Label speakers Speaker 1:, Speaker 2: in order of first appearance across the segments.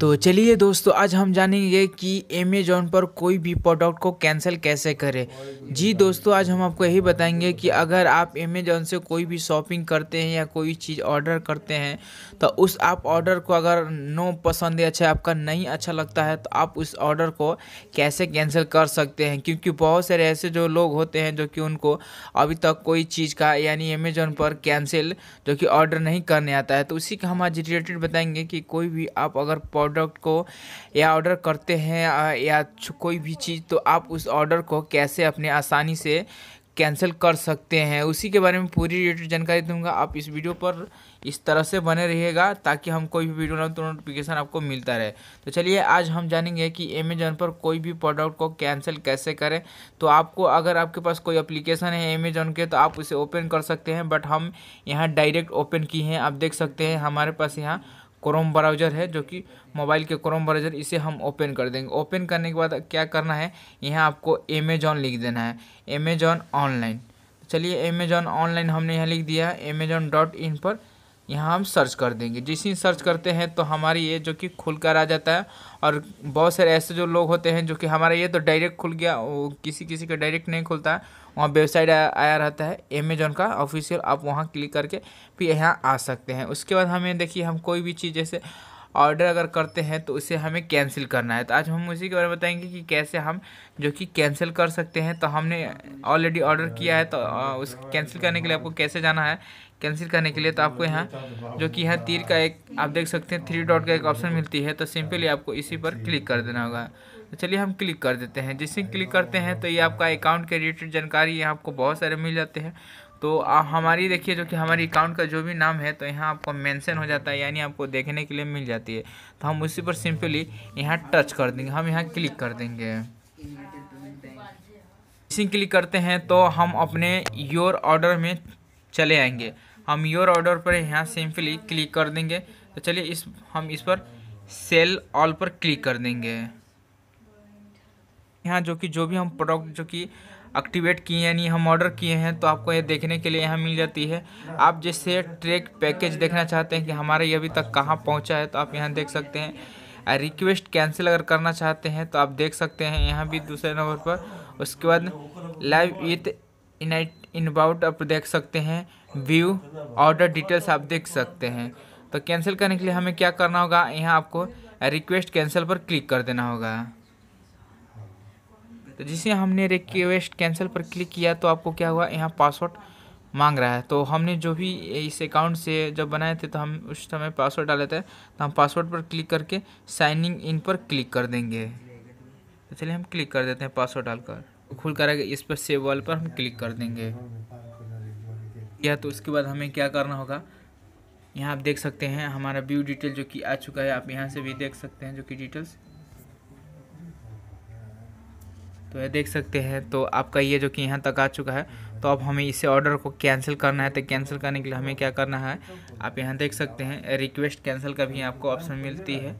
Speaker 1: तो चलिए दोस्तों आज हम जानेंगे कि अमेजोन पर कोई भी प्रोडक्ट को कैंसिल कैसे करें जी दोस्तों आज हम आपको यही बताएंगे कि अगर आप अमेजोन से कोई भी शॉपिंग करते हैं या कोई चीज़ ऑर्डर करते हैं तो उस आप ऑर्डर को अगर नो पसंद है अच्छा आपका नहीं अच्छा लगता है तो आप उस ऑर्डर को कैसे कैंसिल कर सकते हैं क्योंकि बहुत सारे ऐसे जो लोग होते हैं जो कि उनको अभी तक कोई चीज़ का यानी अमेजोन पर कैंसिल जो कि ऑर्डर नहीं करने आता है तो उसी का हम आज रिलेटेड बताएंगे कि कोई भी आप अगर प्रोडक्ट को या ऑर्डर करते हैं या कोई भी चीज़ तो आप उस ऑर्डर को कैसे अपने आसानी से कैंसिल कर सकते हैं उसी के बारे में पूरी डिटेल जानकारी दूंगा आप इस वीडियो पर इस तरह से बने रहिएगा ताकि हम कोई भी वीडियो तो नोटिफिकेशन आपको मिलता रहे तो चलिए आज हम जानेंगे कि अमेजोन पर कोई भी प्रोडक्ट को कैंसिल कैसे करें तो आपको अगर आपके पास कोई अप्लीकेशन है अमेजोन के तो आप उसे ओपन कर सकते हैं बट हम यहाँ डायरेक्ट ओपन की हैं आप देख सकते हैं हमारे पास यहाँ क्रोम ब्राउज़र है जो कि मोबाइल के क्रोम ब्राउज़र इसे हम ओपन कर देंगे ओपन करने के बाद क्या करना है यहाँ आपको अमेजॉन लिख देना है अमेजॉन ऑनलाइन तो चलिए अमेजॉन ऑनलाइन हमने यहाँ लिख दिया है अमेजॉन डॉट इन पर यहाँ हम सर्च कर देंगे जिस ही सर्च करते हैं तो हमारी ये जो कि खुल कर आ जाता है और बहुत सारे ऐसे जो लोग होते हैं जो कि हमारा ये तो डायरेक्ट खुल गया वो किसी किसी का डायरेक्ट नहीं खुलता है वहाँ वेबसाइट आया रहता है अमेजोन का ऑफिशियल आप वहाँ क्लिक करके फिर यहाँ आ सकते हैं उसके बाद हमें देखिए हम कोई भी चीज़ जैसे ऑर्डर अगर करते हैं तो उसे हमें कैंसिल करना है तो आज हम उसी के बारे में बताएंगे कि कैसे हम जो कि कैंसिल कर सकते हैं तो हमने ऑलरेडी ऑर्डर किया है तो उस कैंसिल करने के लिए आपको कैसे जाना है कैंसिल करने के लिए तो आपको यहाँ जो कि यहाँ तीर का एक आप देख सकते हैं थ्री डॉट का एक ऑप्शन मिलती है तो सिंपली आपको इसी पर क्लिक कर देना होगा तो चलिए हम क्लिक कर देते हैं जिससे क्लिक करते हैं तो ये आपका अकाउंट के रिलेटेड जानकारी यहाँ आपको बहुत सारे मिल जाते हैं तो आप हमारी देखिए जो कि हमारी अकाउंट का जो भी नाम है तो यहाँ आपको मेंशन हो जाता है यानी आपको देखने के लिए मिल जाती है तो हम उसी पर सिंपली यहाँ टच कर देंगे हम यहाँ क्लिक कर देंगे इसी क्लिक करते हैं तो हम अपने योर ऑर्डर में चले आएंगे हम योर ऑर्डर पर यहाँ सिंपली क्लिक कर देंगे तो चलिए इस हम इस पर सेल ऑल पर क्लिक कर देंगे यहाँ जो कि जो भी हम प्रोडक्ट जो कि एक्टिवेट किए यानी हम ऑर्डर किए हैं तो आपको ये देखने के लिए यहाँ मिल जाती है आप जैसे ट्रैक पैकेज देखना चाहते हैं कि हमारा ये अभी तक कहाँ पहुँचा है तो आप यहाँ देख सकते हैं रिक्वेस्ट कैंसिल अगर करना चाहते हैं तो आप देख सकते हैं यहाँ भी दूसरे नंबर पर उसके बाद लाइव विथ इनाइट इनबाउट आप देख सकते हैं व्यू ऑर्डर डिटेल्स आप देख सकते हैं तो कैंसिल करने के लिए हमें क्या करना होगा यहाँ आपको रिक्वेस्ट कैंसिल पर क्लिक कर देना होगा तो जिसे हमने रिक्वेस्ट कैंसिल पर क्लिक किया तो आपको क्या हुआ यहाँ पासवर्ड मांग रहा है तो हमने जो भी इस अकाउंट से जब बनाए थे तो हम उस समय पासवर्ड डाले थे तो हम पासवर्ड पर क्लिक करके साइनिंग इन पर क्लिक कर देंगे तो चलिए हम क्लिक कर देते हैं पासवर्ड डालकर खुल कर इस पर सेव वाल पर हम क्लिक कर देंगे या तो उसके बाद हमें क्या करना होगा यहाँ आप देख सकते हैं हमारा व्यू डिटेल जो कि आ चुका है आप यहाँ से भी देख सकते हैं जो कि डिटेल्स तो ये देख सकते हैं तो आपका ये जो कि यहाँ तक आ चुका है तो अब हमें इसे ऑर्डर को कैंसिल करना है तो कैंसिल करने के लिए हमें क्या करना है आप यहाँ देख सकते हैं रिक्वेस्ट कैंसिल का भी आपको ऑप्शन मिलती है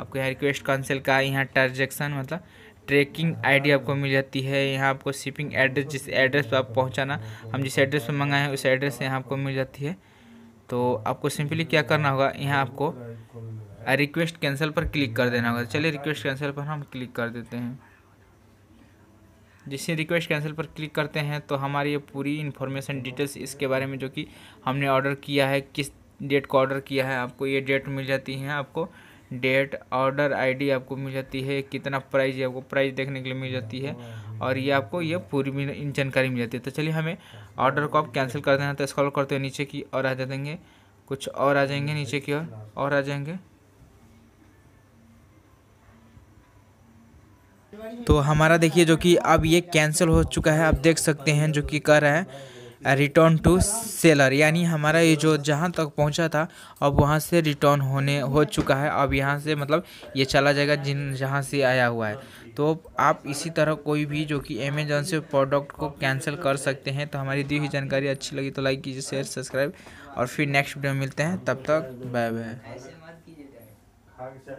Speaker 1: आपको यहाँ रिक्वेस्ट कैंसिल का यहाँ ट्रांजेक्शन मतलब ट्रैकिंग आईडी आपको मिल जाती है यहाँ आपको शिपिंग एड्रेस जिस एड्रेस पर आप पहुँचाना हम जिस एड्रेस पर मंगाए हैं उस एड्रेस से यहाँ आपको मिल जाती है तो आपको सिंपली क्या करना होगा यहाँ आपको रिक्वेस्ट कैंसिल पर क्लिक कर देना होगा चलिए रिक्वेस्ट कैंसिल पर हम क्लिक कर देते हैं जिसे रिक्वेस्ट कैंसिल पर क्लिक करते हैं तो हमारी ये पूरी इन्फॉर्मेशन डिटेल्स इसके बारे में जो कि हमने ऑर्डर किया है किस डेट को ऑर्डर किया है आपको ये डेट मिल जाती है आपको डेट ऑर्डर आईडी आपको मिल जाती है कितना प्राइस है आपको प्राइस देखने के लिए मिल जाती है और ये आपको ये पूरी जानकारी मिल जाती है तो चलिए हमें ऑर्डर को आप कैंसिल कर देना तो स्कॉल करते हो नीचे की और आ जाएंगे कुछ और आ जाएंगे नीचे की ओर और, और आ जाएंगे तो हमारा देखिए जो कि अब ये कैंसिल हो चुका है आप देख सकते हैं जो कि कर रहा है रिटर्न टू सेलर यानी हमारा ये जो जहाँ तक पहुँचा था अब वहाँ से रिटर्न होने हो चुका है अब यहाँ से मतलब ये चला जाएगा जिन जहाँ से आया हुआ है तो आप इसी तरह कोई भी जो कि अमेजोन से प्रोडक्ट को कैंसिल कर सकते हैं तो हमारी दी हुई जानकारी अच्छी लगी तो लाइक कीजिए शेयर सब्सक्राइब और फिर नेक्स्ट वीडियो मिलते हैं तब तक बाय बाय